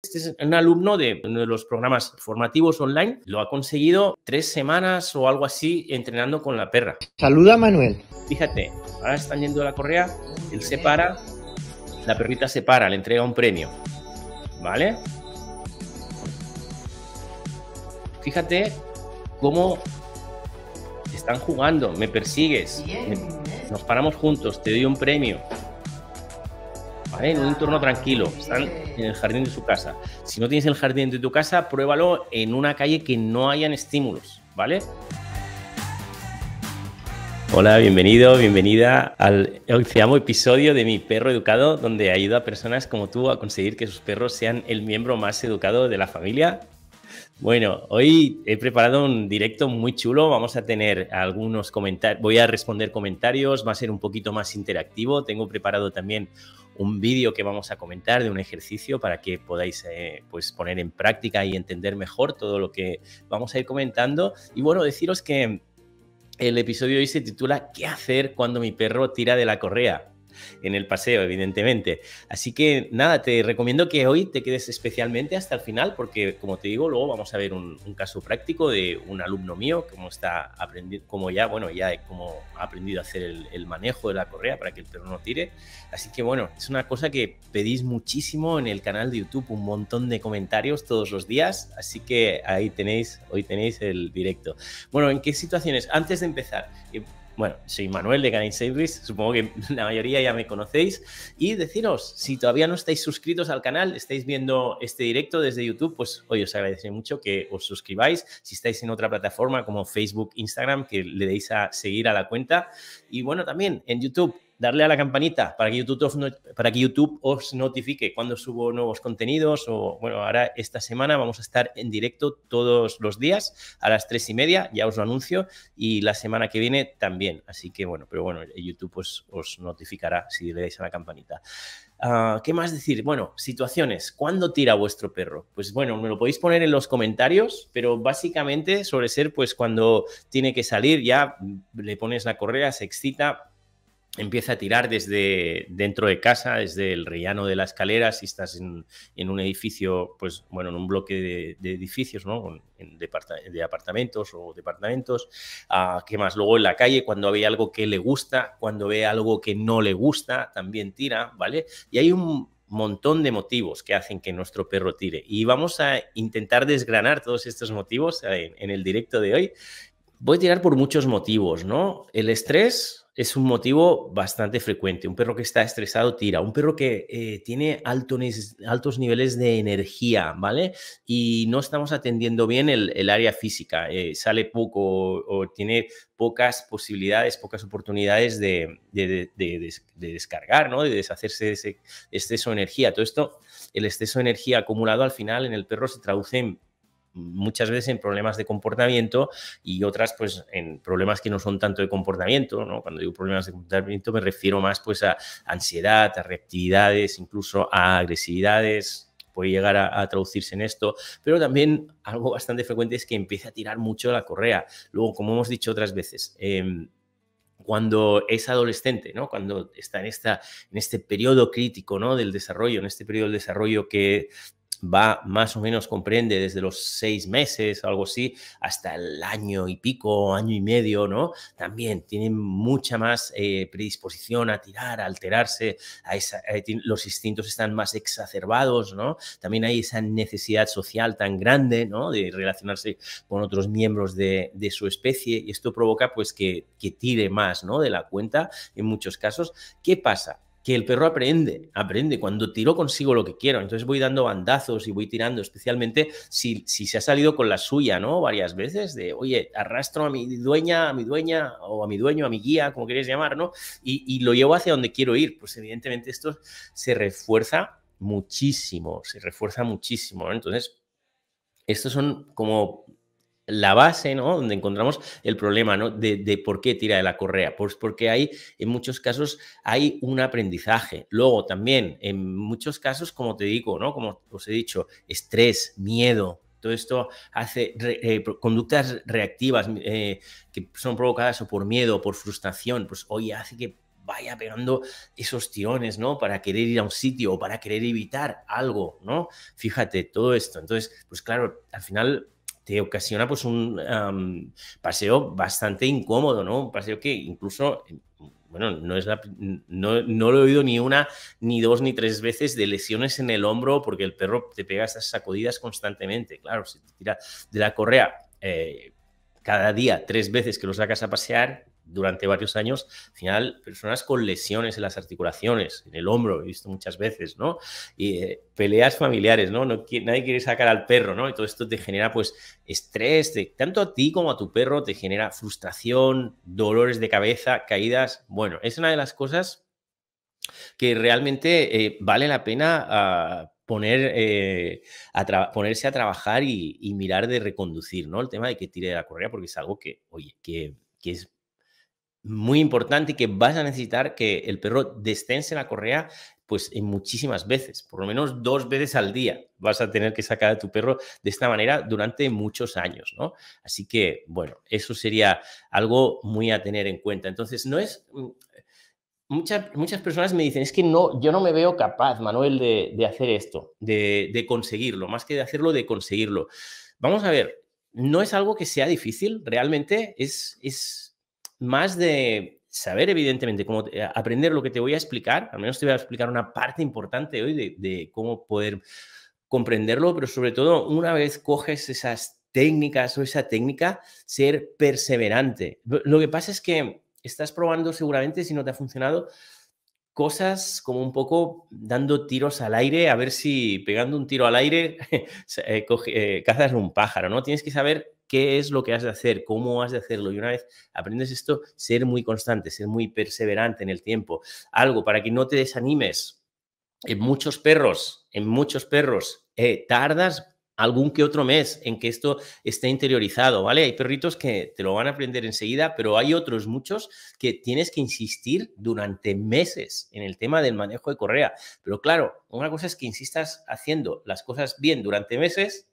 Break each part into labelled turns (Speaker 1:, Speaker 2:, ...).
Speaker 1: Este es un alumno de uno de los programas formativos online. Lo ha conseguido tres semanas o algo así entrenando con la perra. Saluda Manuel. Fíjate, ahora están yendo a la correa, él se para, la perrita se para, le entrega un premio. ¿Vale? Fíjate cómo están jugando, me persigues, nos paramos juntos, te doy un premio. En un entorno tranquilo, están en el jardín de su casa. Si no tienes el jardín de tu casa, pruébalo en una calle que no hayan estímulos, ¿vale? Hola, bienvenido, bienvenida al episodio de Mi Perro Educado, donde ayudo a personas como tú a conseguir que sus perros sean el miembro más educado de la familia. Bueno, hoy he preparado un directo muy chulo, vamos a tener algunos comentarios, voy a responder comentarios, va a ser un poquito más interactivo, tengo preparado también un vídeo que vamos a comentar de un ejercicio para que podáis eh, pues poner en práctica y entender mejor todo lo que vamos a ir comentando. Y bueno, deciros que el episodio de hoy se titula ¿Qué hacer cuando mi perro tira de la correa? en el paseo, evidentemente. Así que nada, te recomiendo que hoy te quedes especialmente hasta el final porque, como te digo, luego vamos a ver un, caso práctico de un alumno mío, como está aprendiendo, como ya, bueno, ya como ha aprendido a hacer el, el manejo de la correa para que el perro no tire. Así que bueno, es una cosa que pedís muchísimo en el canal de YouTube, un montón de comentarios todos los días, así que ahí tenéis, hoy tenéis el directo. Bueno, ¿en qué situaciones? Antes de empezar, eh, bueno, soy Manuel de Canine Service, supongo que la mayoría ya me conocéis. Y deciros, si todavía no estáis suscritos al canal, estáis viendo este directo desde YouTube, pues hoy os agradeceré mucho que os suscribáis. Si estáis en otra plataforma como Facebook, Instagram, que le deis a seguir a la cuenta. Y bueno, también en YouTube darle a la campanita para que YouTube os, para que YouTube os notifique cuando subo nuevos contenidos o, bueno, ahora esta semana vamos a estar en directo todos los días a las tres y media, ya os lo anuncio, y la semana que viene también. Así que, bueno, pero bueno, YouTube os, pues, os notificará si le dais a la campanita. Ah, ¿Qué más decir? Bueno, situaciones. ¿Cuándo tira vuestro perro? Pues bueno, me lo podéis poner en los comentarios, pero básicamente sobre ser pues cuando tiene que salir, ya le pones la correa, se excita, empieza a tirar desde dentro de casa, desde el rellano de la escalera, si estás en, un edificio, pues bueno, en un bloque de, edificios, ¿no? En, de, apartamentos o departamentos, ah, ¿qué más? Luego en la calle, cuando ve algo que le gusta, cuando ve algo que no le gusta, también tira, ¿vale? Y hay un montón de motivos que hacen que nuestro perro tire. Y vamos a intentar desgranar todos estos motivos en el directo de hoy. Voy a tirar por muchos motivos, ¿no? El estrés, es un motivo bastante frecuente. Un perro que está estresado tira. Un perro que eh, tiene altos niveles de energía, ¿vale? Y no estamos atendiendo bien el, área física. Eh, sale poco o, tiene pocas posibilidades, pocas oportunidades de, descargar, ¿no? De deshacerse de ese exceso de energía. Todo esto, el exceso de energía acumulado al final en el perro se traduce en muchas veces en problemas de comportamiento y otras pues en problemas que no son tanto de comportamiento, ¿no? Cuando digo problemas de comportamiento me refiero más pues a ansiedad, a reactividades, incluso a agresividades, puede llegar a, traducirse en esto, pero también algo bastante frecuente es que empiece a tirar mucho la correa. Luego, como hemos dicho otras veces, em, cuando es adolescente, ¿no? cuando está en, esta, en este periodo crítico ¿no? del desarrollo, en este periodo del desarrollo que va más o menos, comprende desde los seis meses, algo así, hasta el año y pico, año y medio, ¿no? También tienen mucha más eh, predisposición a tirar, a alterarse, a eh, los instintos están más exacerbados, ¿no? También hay esa necesidad social tan grande, ¿no? De relacionarse con otros miembros de, su especie y esto provoca pues que, que tire más, ¿no? De la cuenta en muchos casos. ¿Qué pasa? que el perro aprende, aprende. Cuando tiro consigo lo que quiero, entonces voy dando bandazos y voy tirando, especialmente si, si se ha salido con la suya, ¿no? Varias veces, de, oye, arrastro a mi dueña, a mi dueña, o a mi dueño, a mi guía, como queréis llamar, ¿no? Y, y lo llevo hacia donde quiero ir. Pues evidentemente esto se refuerza muchísimo, se refuerza muchísimo. Entonces, estos son como la base, ¿no? Donde encontramos el problema, ¿no? De, por qué tira de la correa. Pues porque hay, en muchos casos, hay un aprendizaje. Luego, también, en muchos casos, como te digo, ¿no? Como os he dicho, estrés, miedo. Todo esto hace eh, conductas reactivas eh, que son provocadas o por miedo o por frustración. Pues hoy hace que vaya pegando esos tirones, ¿no? Para querer ir a un sitio o para querer evitar algo, ¿no? Fíjate, todo esto. Entonces, pues claro, al final te ocasiona pues un paseo bastante incómodo, ¿no? Un paseo que incluso, em, bueno, no, es no, lo he oído ni una, ni dos, ni tres veces de lesiones en el hombro porque el perro te pega esas sacudidas constantemente, claro, si te tira de la correa. Eh, cada día tres veces que lo sacas a pasear, durante varios años, al final, personas con lesiones en las articulaciones, en el hombro, he visto muchas veces, ¿no? Y eh, peleas familiares, ¿no? nadie quiere sacar al perro, ¿no? Y todo esto te genera, pues, estrés, tanto a ti como a tu perro, te genera frustración, dolores de cabeza, caídas. Bueno, es una de las cosas que realmente eh, vale la pena. Ah, poner, eh, ponerse a trabajar y, mirar de reconducir, ¿no? El tema de que tire de la correa, porque es algo que, oye, que, que es muy importante que vas a necesitar que el perro destense la correa pues en muchísimas veces, por lo menos dos veces al día vas a tener que sacar a tu perro de esta manera durante muchos años, ¿no? Así que, bueno, eso sería algo muy a tener en cuenta. Entonces, no es... Mm, muchas, muchas personas me dicen, es que no, yo no me veo capaz, Manuel, de, de hacer esto, de, de conseguirlo, más que de hacerlo, de conseguirlo. Vamos a ver, no es algo que sea difícil, realmente es, es más de saber, evidentemente, cómo aprender lo que te voy a explicar. Al menos te voy a explicar una parte importante hoy de, cómo poder comprenderlo, pero sobre todo una vez coges esas técnicas o esa técnica, ser perseverante. Lo que pasa es que estás probando seguramente, si no te ha funcionado, cosas como un poco dando tiros al aire, a ver si pegando un tiro al aire eh, eh, cazas un pájaro, ¿no? Tienes que saber qué es lo que has de hacer, cómo has de hacerlo. Y una vez aprendes esto, ser muy constante, ser muy perseverante en el tiempo. Algo para que no te desanimes. En muchos perros, en muchos perros, eh, tardas algún que otro mes en que esto esté interiorizado, ¿vale? Hay perritos que te lo van a aprender enseguida, pero hay otros muchos que tienes que insistir durante meses en el tema del manejo de correa. Pero claro, una cosa es que insistas haciendo las cosas bien durante meses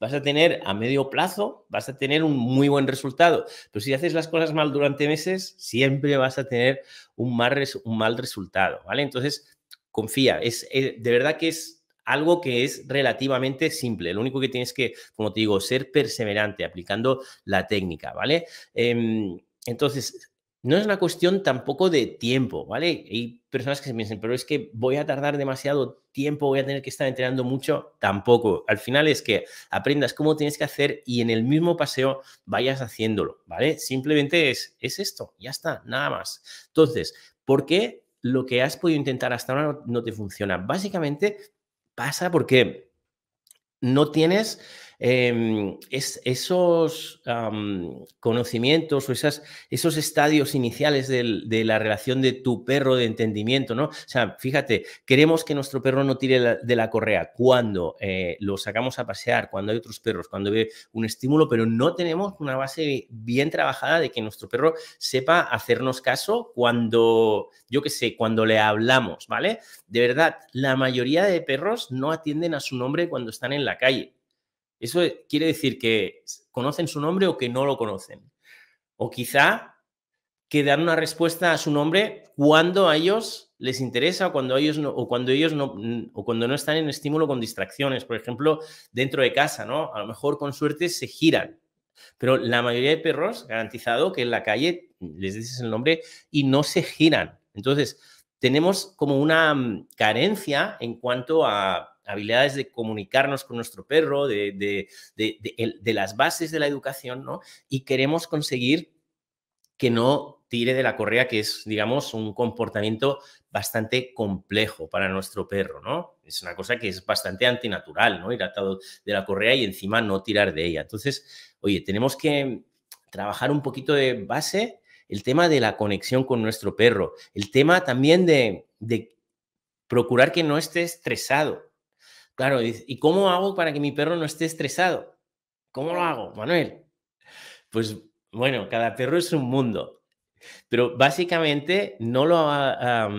Speaker 1: vas a tener a medio plazo, vas a tener un muy buen resultado. Pero si haces las cosas mal durante meses, siempre vas a tener un mal, un mal resultado, ¿vale? Entonces, confía, es, eh, de verdad que es algo que es relativamente simple. Lo único que tienes que, como te digo, ser perseverante aplicando la técnica, ¿vale? Em, entonces, no es una cuestión tampoco de tiempo, ¿vale? Hay personas que se piensan, pero es que voy a tardar demasiado tiempo, voy a tener que estar entrenando mucho, tampoco. Al final es que aprendas cómo tienes que hacer y en el mismo paseo vayas haciéndolo, ¿vale? Simplemente es, es esto, ya está, nada más. Entonces, ¿por qué lo que has podido intentar hasta ahora no te funciona? Básicamente pasa porque no tienes Em, es, esos conocimientos o esas, esos estadios iniciales de la relación de tu perro de entendimiento, ¿no? O sea, fíjate, queremos que nuestro perro no tire de la correa cuando eh, lo sacamos a pasear, cuando hay otros perros, cuando ve un estímulo, pero no tenemos una base bien trabajada de que nuestro perro sepa hacernos caso cuando, yo qué sé, cuando le hablamos, ¿vale? De verdad, la mayoría de perros no atienden a su nombre cuando están en la calle. Eso e, quiere decir que conocen su nombre o que no lo conocen. O quizá que dan una respuesta a su nombre cuando a ellos les interesa o cuando ellos no, o cuando ellos no, o cuando no están en estímulo con distracciones, por ejemplo, dentro de casa, ¿no? A lo mejor con suerte se giran, pero la mayoría de perros, garantizado que en la calle les dices el nombre y no se giran. Entonces, tenemos como una mm, carencia en cuanto a habilidades de comunicarnos con nuestro perro, de, las bases de la educación, ¿no? Y queremos conseguir que no tire de la correa, que es, digamos, un comportamiento bastante complejo para nuestro perro, ¿no? Es una cosa que es bastante antinatural, ¿no? Ir atado de la correa y encima no tirar de ella. Entonces, oye, tenemos que trabajar un poquito de base el tema de la conexión con nuestro perro, el tema también de, de procurar que no esté estresado, Claro, ¿y cómo hago para que mi perro no esté estresado? ¿Cómo lo hago, Manuel? Pues bueno, cada perro es un mundo, pero básicamente no lo ah,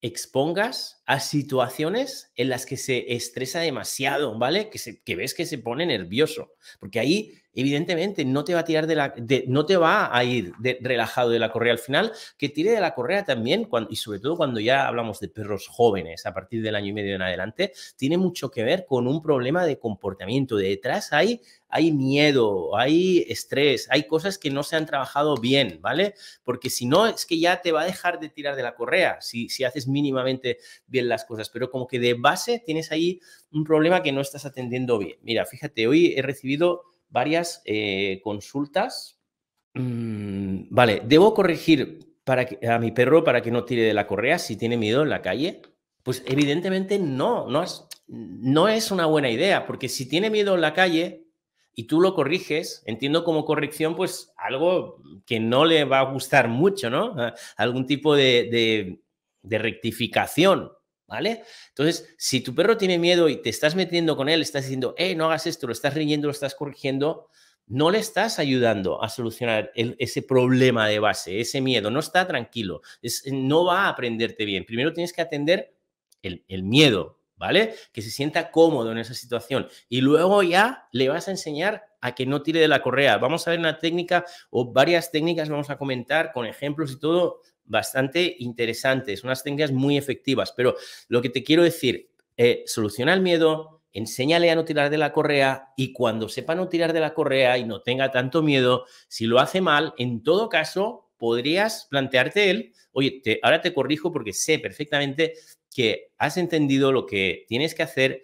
Speaker 1: expongas a situaciones en las que se estresa demasiado, ¿vale? Que, que ves que se pone nervioso, porque ahí evidentemente no te va a tirar de la, no te va a ir relajado de la correa al final, que tire de la correa también, cuando, y sobre todo cuando ya hablamos de perros jóvenes a partir del año y medio en adelante, tiene mucho que ver con un problema de comportamiento. detrás hay hay miedo, hay estrés, hay cosas que no se han trabajado bien, ¿vale? Porque si no, es que ya te va a dejar de tirar de la correa si, si haces mínimamente bien las cosas, pero como que de base tienes ahí un problema que no estás atendiendo bien. Mira, fíjate, hoy he recibido varias eh, consultas. Mm, vale, debo corregir para que, a mi perro para que no tire de la correa si tiene miedo en la calle. Pues evidentemente no, no es, no es una buena idea, porque si tiene miedo en la calle y tú lo corriges, entiendo como corrección pues algo que no le va a gustar mucho, ¿no? Ah, algún tipo de, de rectificación, ¿vale? Entonces, si tu perro tiene miedo y te estás metiendo con él, estás diciendo, eh, no hagas esto, lo estás riendo, lo estás corrigiendo, no le estás ayudando a solucionar ese problema de base, ese miedo, no está tranquilo, no va a aprenderte bien. Primero tienes que atender el, el miedo, ¿vale? Que se sienta cómodo en esa situación y luego ya le vas a enseñar a que no tire de la correa. Vamos a ver una técnica o varias técnicas, vamos a comentar con ejemplos y todo bastante interesantes, unas técnicas muy efectivas, pero lo que te quiero decir, eh, soluciona el miedo, enséñale a no tirar de la correa y cuando sepa no tirar de la correa y no tenga tanto miedo, si lo hace mal, en todo caso, podrías plantearte él, oye, ahora te corrijo porque sé perfectamente que has entendido lo que tienes que hacer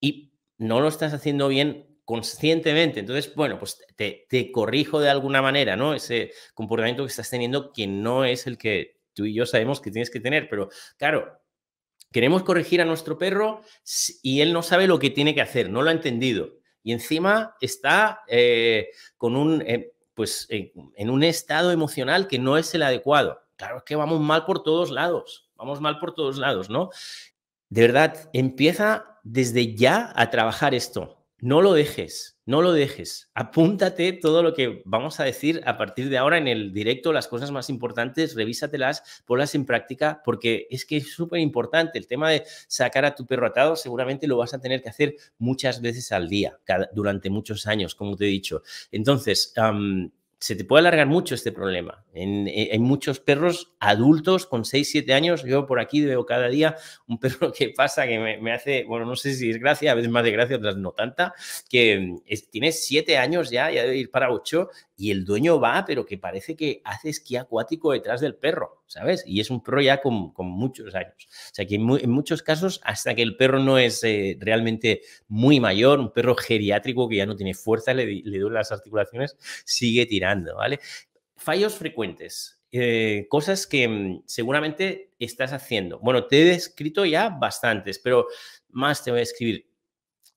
Speaker 1: y no lo estás haciendo bien, conscientemente. Entonces, bueno, pues te, corrijo de alguna manera, ¿no? Ese comportamiento que estás teniendo que no es el que tú y yo sabemos que tienes que tener, pero claro. Queremos corregir a nuestro perro y él no sabe lo que tiene que hacer, no lo ha entendido. Y encima está eh, con un, eh, pues, en un estado emocional que no es el adecuado. Claro, es que vamos mal por todos lados, vamos mal por todos lados, ¿no? De verdad, empieza desde ya a trabajar esto no lo dejes, no lo dejes. Apúntate todo lo que vamos a decir a partir de ahora en el directo, las cosas más importantes, revísatelas, ponlas en práctica, porque es que es súper importante. El tema de sacar a tu perro atado seguramente lo vas a tener que hacer muchas veces al día, durante muchos años, como te he dicho. Entonces, se te puede alargar mucho este problema. En, eh, muchos perros adultos con 6, 7 años, yo por aquí veo cada día un perro que pasa que me, hace, bueno, no sé si es gracia, a veces más de gracia, otras no tanta, que mm, es, tiene 7 años ya, ya debe ir para 8 y el dueño va, pero que parece que hace esquí acuático detrás del perro, ¿sabes? Y es un perro ya con, muchos años. O sea que en, muchos casos, hasta que el perro no es eh, realmente muy mayor, un perro geriátrico que ya no tiene fuerza, le, duelen las articulaciones, sigue tirando, ¿vale? Fallos frecuentes. Eh, cosas que mm, seguramente estás haciendo. Bueno, te he descrito ya bastantes, pero más te voy a escribir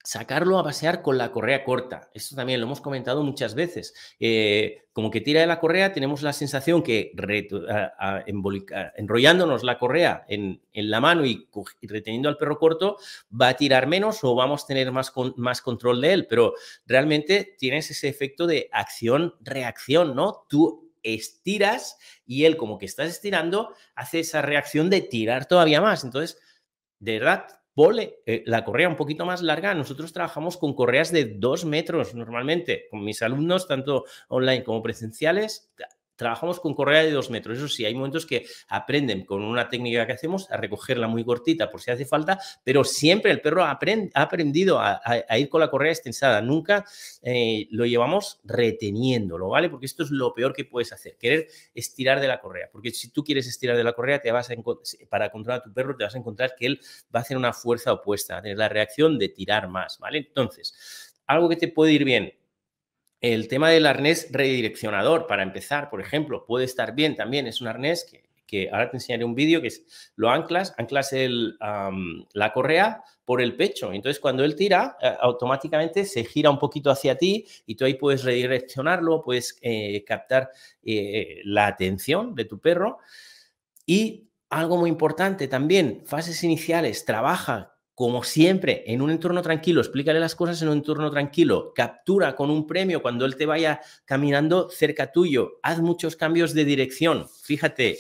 Speaker 1: sacarlo a pasear con la correa corta. Esto también lo hemos comentado muchas veces. Eh, como que tira de la correa, tenemos la sensación que enrollándonos la correa en, la mano y, reteniendo al perro corto, va a tirar menos o vamos a tener más, más control de él. Pero realmente tienes ese efecto de acción-reacción, ¿no? Tú estiras y él, como que estás estirando, hace esa reacción de tirar todavía más. Entonces, de verdad, Pole, eh, la correa un poquito más larga, nosotros trabajamos con correas de dos metros normalmente, con mis alumnos, tanto online como presenciales, trabajamos con correa de dos metros. Eso sí, hay momentos que aprenden con una técnica que hacemos a recogerla muy cortita por si hace falta, pero siempre el perro ha aprendido a, ir con la correa extensada. Nunca eh, lo llevamos reteniéndolo, ¿vale? Porque esto es lo peor que puedes hacer, querer estirar de la correa. Porque si tú quieres estirar de la correa, te vas para controlar a tu perro, te vas a encontrar que él va a hacer una fuerza opuesta, a tener la reacción de tirar más, ¿vale? Entonces, algo que te puede ir bien, el tema del arnés redireccionador, para empezar, por ejemplo, puede estar bien también. Es un arnés que, ahora te enseñaré un vídeo que es, lo anclas, anclas la correa por el pecho. Entonces, cuando él tira, eh, automáticamente se gira un poquito hacia ti y tú ahí puedes redireccionarlo, puedes eh, captar eh, la atención de tu perro. Y algo muy importante también, fases iniciales, trabaja como siempre, en un entorno tranquilo, explícale las cosas en un entorno tranquilo, captura con un premio cuando él te vaya caminando cerca tuyo, haz muchos cambios de dirección, fíjate,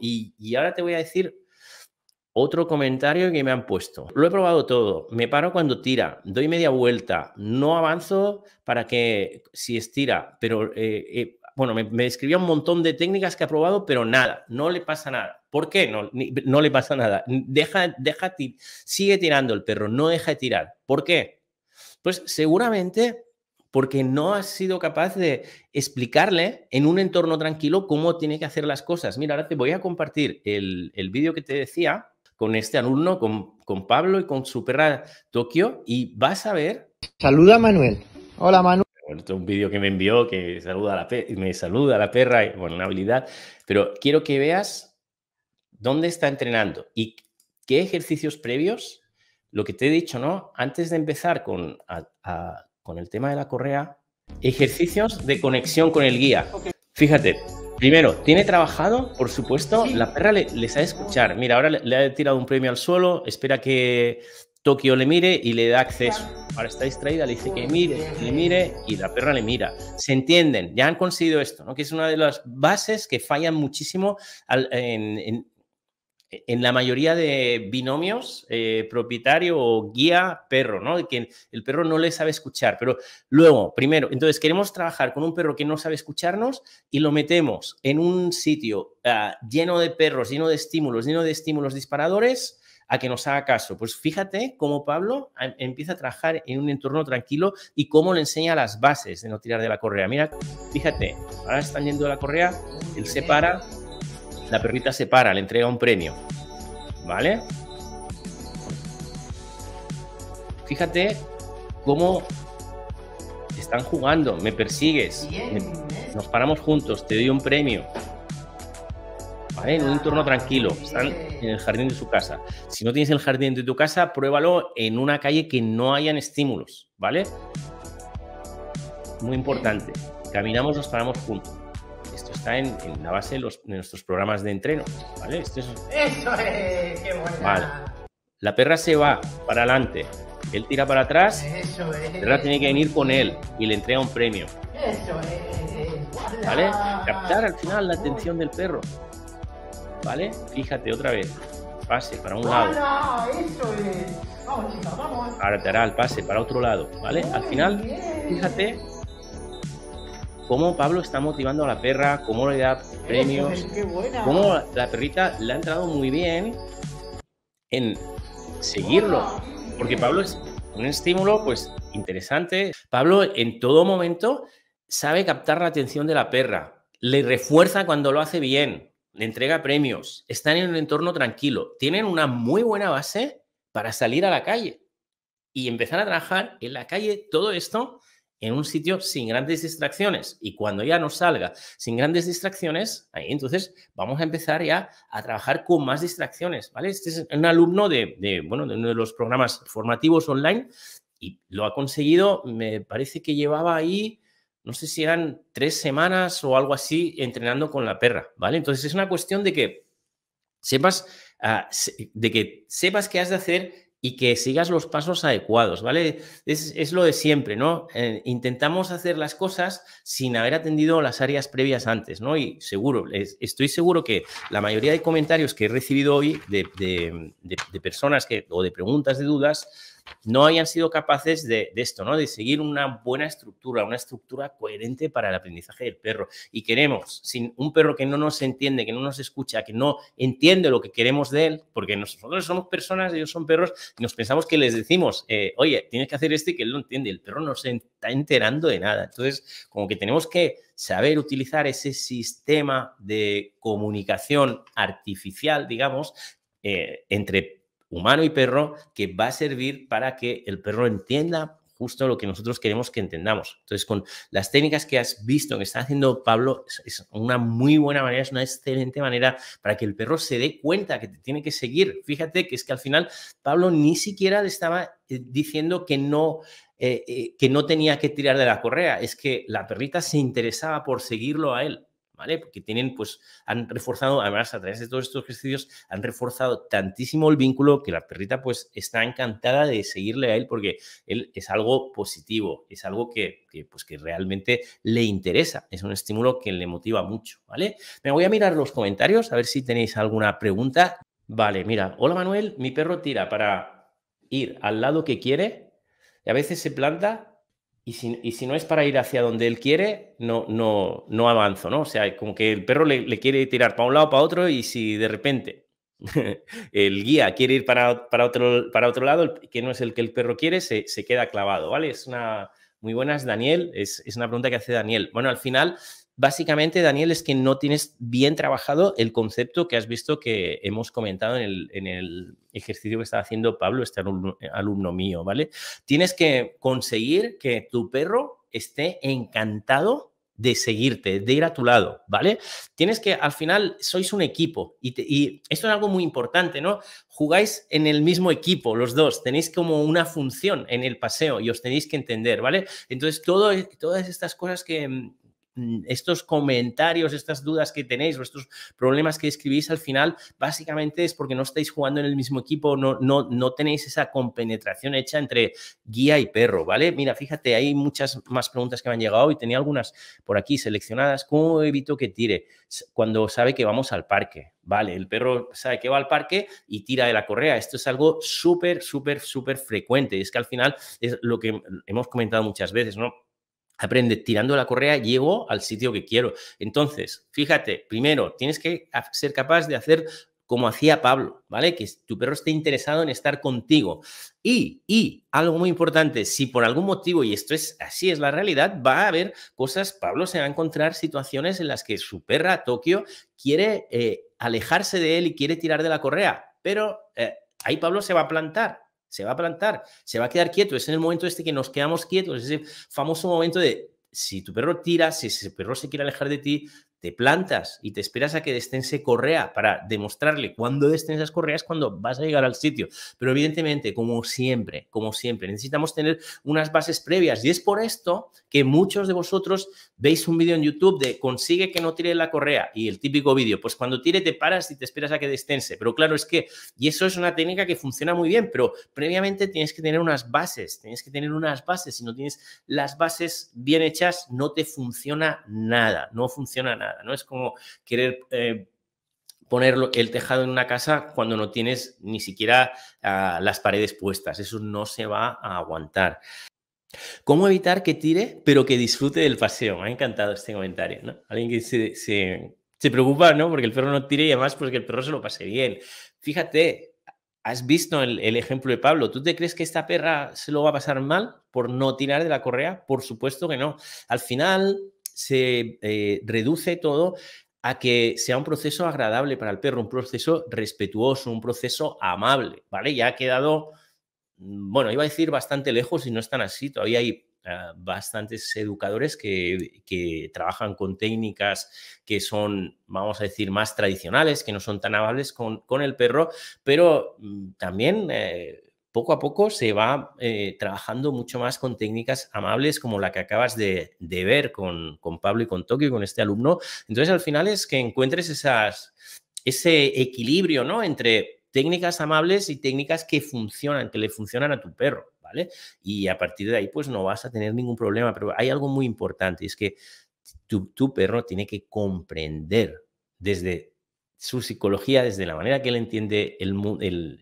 Speaker 1: y, ahora te voy a decir otro comentario que me han puesto. Lo he probado todo. Me paro cuando tira, doy media vuelta, no avanzo para que si estira, pero eh, eh, bueno, me, escribía un montón de técnicas que ha probado, pero nada, no le pasa nada. ¿Por qué? No, le pasa nada. Deja, deja, sigue tirando el perro, no deja de tirar. ¿Por qué? Pues seguramente porque no has sido capaz de explicarle en un entorno tranquilo cómo tiene que hacer las cosas. Mira, ahora te voy a compartir el, vídeo que te decía con este alumno, con, con Pablo y con su perra Tokio y vas a ver. Saluda Manuel. Hola Manuel. es un vídeo que me envió que saluda a la me saluda la perra, y, bueno, una habilidad, pero quiero que veas dónde está entrenando y qué ejercicios previos, lo que te he dicho, ¿no? Antes de empezar con, el tema de la correa, ejercicios de conexión con el guía. Fíjate, primero, tiene trabajado, por supuesto, la perra les ha sabe escuchar. Mira, ahora le, ha tirado un premio al suelo, espera que Tokio le mire y le da acceso. Ahora está distraída, le dice que mire, le mire y la perra le mira. Se entienden, ya han conseguido esto, ¿no? Que es una de las bases que fallan muchísimo en en la mayoría de binomios, eh, propietario o guía, perro, ¿no? Que el perro no le sabe escuchar. Pero luego, primero, entonces queremos trabajar con un perro que no sabe escucharnos y lo metemos en un sitio ah, lleno de perros, lleno de estímulos, lleno de estímulos disparadores a que nos haga caso. Pues fíjate cómo Pablo empieza a trabajar en un entorno tranquilo y cómo le enseña las bases de no tirar de la correa. Mira, fíjate, ahora están yendo de la correa, él se para, la perrita se para, le entrega un premio. ¿Vale? Fíjate cómo están jugando, me persigues, nos paramos juntos, te doy un premio. ¿Vale? En un entorno tranquilo, están en el jardín de su casa. Si no tienes el jardín de tu casa, pruébalo en una calle que no hayan estímulos, ¿vale? Muy importante. Caminamos, nos paramos juntos está en, la base de, nuestros programas de entreno. ¿Vale? Esto es... Eso es, qué La perra se va para adelante, él tira para atrás, Eso la perra tiene que venir con él y le entrega un premio. Eso es. ¿Vale? Captar al final la atención del perro. ¿Vale? Fíjate otra vez. Pase para un lado. Eso es. Vamos, vamos. Ahora te hará el pase para otro lado. ¿Vale? Al final, fíjate cómo Pablo está motivando a la perra, cómo le da premios, cómo la perrita le ha entrado muy bien en seguirlo, porque Pablo es un estímulo pues interesante. Pablo en todo momento sabe captar la atención de la perra, le refuerza cuando lo hace bien, le entrega premios, están en un entorno tranquilo, tienen una muy buena base para salir a la calle y empezar a trabajar en la calle todo esto en un sitio sin grandes distracciones. Y cuando ya nos salga sin grandes distracciones, ahí entonces vamos a empezar ya a trabajar con más distracciones, ¿vale? Este es un alumno de, bueno, de uno de los programas formativos online y lo ha conseguido, me parece que llevaba ahí, no sé si eran tres semanas o algo así, entrenando con la perra, ¿vale? Entonces es una cuestión de que sepas, qué ah, de que sepas que has de hacer y que sigas los pasos adecuados, ¿vale? Es, lo de siempre, ¿no? Eh, intentamos hacer las cosas sin haber atendido las áreas previas antes, ¿no? Y seguro, estoy seguro que la mayoría de comentarios que he recibido hoy de, personas que, o de preguntas, de dudas, no hayan sido capaces de, esto, ¿no? De seguir una buena estructura, una estructura coherente para el aprendizaje del perro. Y queremos, sin un perro que no nos entiende, que no nos escucha, que no entiende lo que queremos de él, porque nosotros somos personas, ellos son perros, nos pensamos que les decimos, eh, oye, tienes que hacer esto y que él lo entiende. El perro no se está enterando de nada. Entonces, como que tenemos que saber utilizar ese sistema de comunicación artificial, digamos, eh, entre humano y perro que va a servir para que el perro entienda justo lo que nosotros queremos que entendamos. Entonces, con las técnicas que has visto que está haciendo Pablo, es una muy buena manera, es una excelente manera para que el perro se dé cuenta que te tiene que seguir. Fíjate que es que al final Pablo ni siquiera le estaba eh, diciendo que no, eh, eh, que no tenía que tirar de la correa, es que la perrita se interesaba por seguirlo a él. Porque tienen, pues, han reforzado, además, a través de todos estos ejercicios, han reforzado tantísimo el vínculo que la perrita, pues, está encantada de seguirle a él porque él es algo positivo, es algo que, pues, que realmente le interesa, es un estímulo que le motiva mucho, ¿vale? Me voy a mirar los comentarios, a ver si tenéis alguna pregunta. Vale, mira, hola Manuel, mi perro tira para ir al lado que quiere y a veces se planta y si, no es para ir hacia donde él quiere, no, no, no avanzo, ¿no? O sea, como que el perro le, quiere tirar para un lado, para otro, y si de repente el guía quiere ir para, para, otro, para otro lado, que no es el que el perro quiere, se, queda clavado, ¿vale? Es una... Muy buenas, Daniel. Es, es, una pregunta que hace Daniel. Bueno, al final Básicamente, Daniel, es que no tienes bien trabajado el concepto que has visto que hemos comentado en el, ejercicio que está haciendo Pablo, este alumno, mío, ¿vale? Tienes que conseguir que tu perro esté encantado de seguirte, de ir a tu lado, ¿vale? Tienes que, al final, sois un equipo y, esto es algo muy importante, ¿no? Jugáis en el mismo equipo, los dos, tenéis como una función en el paseo y os tenéis que entender, ¿vale? Entonces, todo, todas estas cosas que, Mm, estos comentarios, estas dudas que tenéis o estos problemas que escribís al final, básicamente es porque no estáis jugando en el mismo equipo, no, no, no tenéis esa compenetración hecha entre guía y perro, ¿vale? Mira, fíjate, hay muchas más preguntas que me han llegado y tenía algunas por aquí seleccionadas. ¿Cómo evito que tire cuando sabe que vamos al parque? Vale, el perro sabe que va al parque y tira de la correa. Esto es algo súper, súper, súper frecuente. Es que al final es lo que hemos comentado muchas veces, ¿no? aprende tirando la correa, llego al sitio que quiero. Entonces, fíjate, primero, tienes que ser capaz de hacer como hacía Pablo, ¿vale? Que tu perro esté interesado en estar contigo. Y, y algo muy importante, si por algún motivo, y esto es así, es la realidad, va a haber cosas, Pablo se va a encontrar situaciones en las que su perra, Tokio, quiere eh, alejarse de él y quiere tirar de la correa, pero eh, ahí Pablo se va a plantar se va a plantar, se va a quedar quieto. Es en el momento este que nos quedamos quietos, ese famoso momento de si tu perro tira, si ese perro se quiere alejar de ti, te plantas y te esperas a que destense correa para demostrarle cuándo destensas esas correas cuando vas a llegar al sitio. Pero evidentemente, como siempre, como siempre, necesitamos tener unas bases previas y es por esto que muchos de vosotros veis un vídeo en YouTube de consigue que no tire la correa y el típico vídeo, pues cuando tire te paras y te esperas a que destense. Pero claro, es que, y eso es una técnica que funciona muy bien, pero previamente tienes que tener unas bases, tienes que tener unas bases. Si no tienes las bases bien hechas, no te funciona nada, no funciona nada. ¿no? Es como querer... Eh, poner el tejado en una casa cuando no tienes ni siquiera ah, las paredes puestas. Eso no se va a aguantar. ¿Cómo evitar que tire, pero que disfrute del paseo? Me ha encantado este comentario, Alguien que se, preocupa, ¿no? Porque el perro no tire y además porque pues, el perro se lo pase bien. Fíjate, has visto el, el, ejemplo de Pablo. ¿Tú te crees que esta perra se lo va a pasar mal por no tirar de la correa? Por supuesto que no. Al final, se eh, reduce todo a que sea un proceso agradable para el perro, un proceso respetuoso, un proceso amable, ¿vale? Ya ha quedado, mm, bueno, iba a decir bastante lejos y no es tan así, todavía hay ah, bastantes educadores que, trabajan con técnicas que son, vamos a decir, más tradicionales, que no son tan amables con, con el perro, pero mm, también... Eh, poco a poco se va eh, trabajando mucho más con técnicas amables como la que acabas de, ver con, Pablo y con Tokio, con este alumno. Entonces, al final es que encuentres ese equilibrio ¿no? entre técnicas amables y técnicas que funcionan, que le funcionan a tu perro, ¿vale? Y a partir de ahí, pues no vas a tener ningún problema. Pero hay algo muy importante, es que tu perro tiene que comprender desde su psicología desde la manera que él entiende el,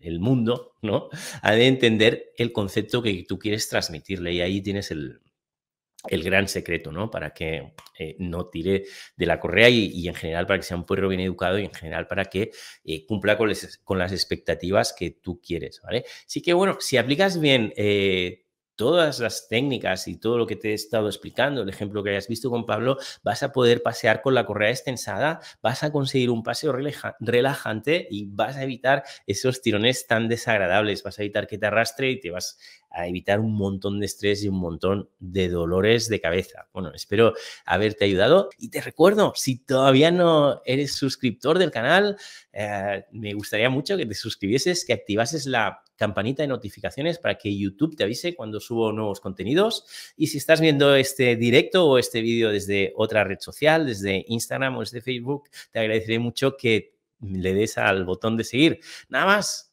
Speaker 1: el, mundo, ¿no? Ha de entender el concepto que tú quieres transmitirle y ahí tienes el, gran secreto, ¿no? Para que eh, no tire de la correa y, en general para que sea un pueblo bien educado y en general para que eh, cumpla con, las expectativas que tú quieres, ¿vale? Así que, bueno, si aplicas bien... Eh, todas las técnicas y todo lo que te he estado explicando, el ejemplo que hayas visto con Pablo, vas a poder pasear con la correa extensada, vas a conseguir un paseo relajante y vas a evitar esos tirones tan desagradables, vas a evitar que te arrastre y te vas a evitar un montón de estrés y un montón de dolores de cabeza. Bueno, espero haberte ayudado y te recuerdo, si todavía no eres suscriptor del canal, eh, me gustaría mucho que te suscribieses, que activases la campanita de notificaciones para que YouTube te avise cuando subo nuevos contenidos. Y si estás viendo este directo o este vídeo desde otra red social, desde Instagram o desde Facebook, te agradeceré mucho que le des al botón de seguir. Nada más,